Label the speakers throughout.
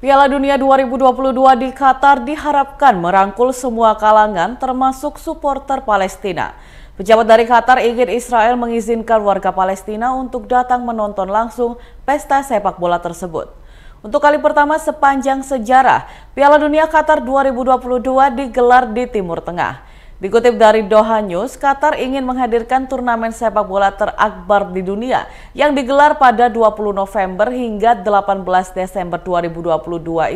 Speaker 1: Piala Dunia 2022 di Qatar diharapkan merangkul semua kalangan termasuk supporter Palestina. Pejabat dari Qatar ingin Israel mengizinkan warga Palestina untuk datang menonton langsung pesta sepak bola tersebut. Untuk kali pertama sepanjang sejarah, Piala Dunia Qatar 2022 digelar di Timur Tengah. Dikutip dari Doha News, Qatar ingin menghadirkan turnamen sepak bola terakbar di dunia yang digelar pada 20 November hingga 18 Desember 2022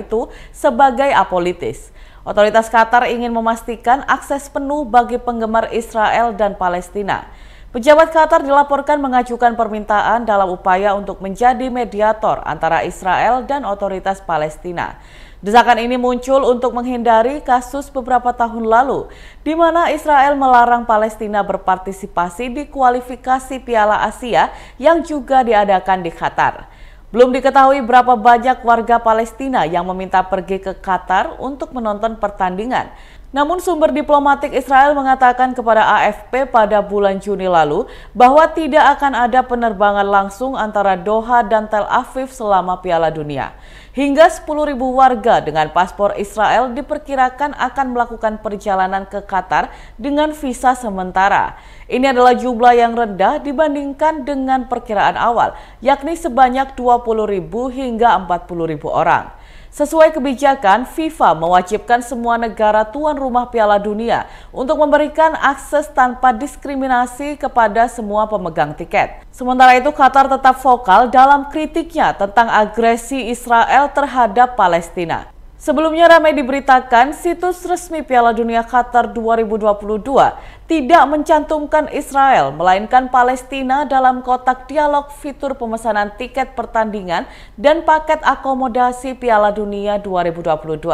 Speaker 1: itu sebagai apolitis. Otoritas Qatar ingin memastikan akses penuh bagi penggemar Israel dan Palestina. Pejabat Qatar dilaporkan mengajukan permintaan dalam upaya untuk menjadi mediator antara Israel dan otoritas Palestina. Desakan ini muncul untuk menghindari kasus beberapa tahun lalu, di mana Israel melarang Palestina berpartisipasi di kualifikasi Piala Asia yang juga diadakan di Qatar. Belum diketahui berapa banyak warga Palestina yang meminta pergi ke Qatar untuk menonton pertandingan. Namun sumber diplomatik Israel mengatakan kepada AFP pada bulan Juni lalu bahwa tidak akan ada penerbangan langsung antara Doha dan Tel Aviv selama Piala Dunia. Hingga 10.000 warga dengan paspor Israel diperkirakan akan melakukan perjalanan ke Qatar dengan visa sementara. Ini adalah jumlah yang rendah dibandingkan dengan perkiraan awal, yakni sebanyak 20.000 hingga 40.000 orang. Sesuai kebijakan, FIFA mewajibkan semua negara tuan rumah Piala Dunia untuk memberikan akses tanpa diskriminasi kepada semua pemegang tiket. Sementara itu, Qatar tetap vokal dalam kritiknya tentang agresi Israel Israel terhadap Palestina. Sebelumnya ramai diberitakan situs resmi Piala Dunia Qatar 2022 tidak mencantumkan Israel melainkan Palestina dalam kotak dialog fitur pemesanan tiket pertandingan dan paket akomodasi Piala Dunia 2022.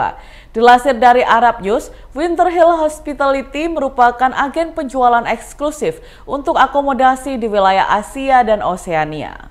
Speaker 1: Dilansir dari Arab News, Winter Hill Hospitality merupakan agen penjualan eksklusif untuk akomodasi di wilayah Asia dan Oseania.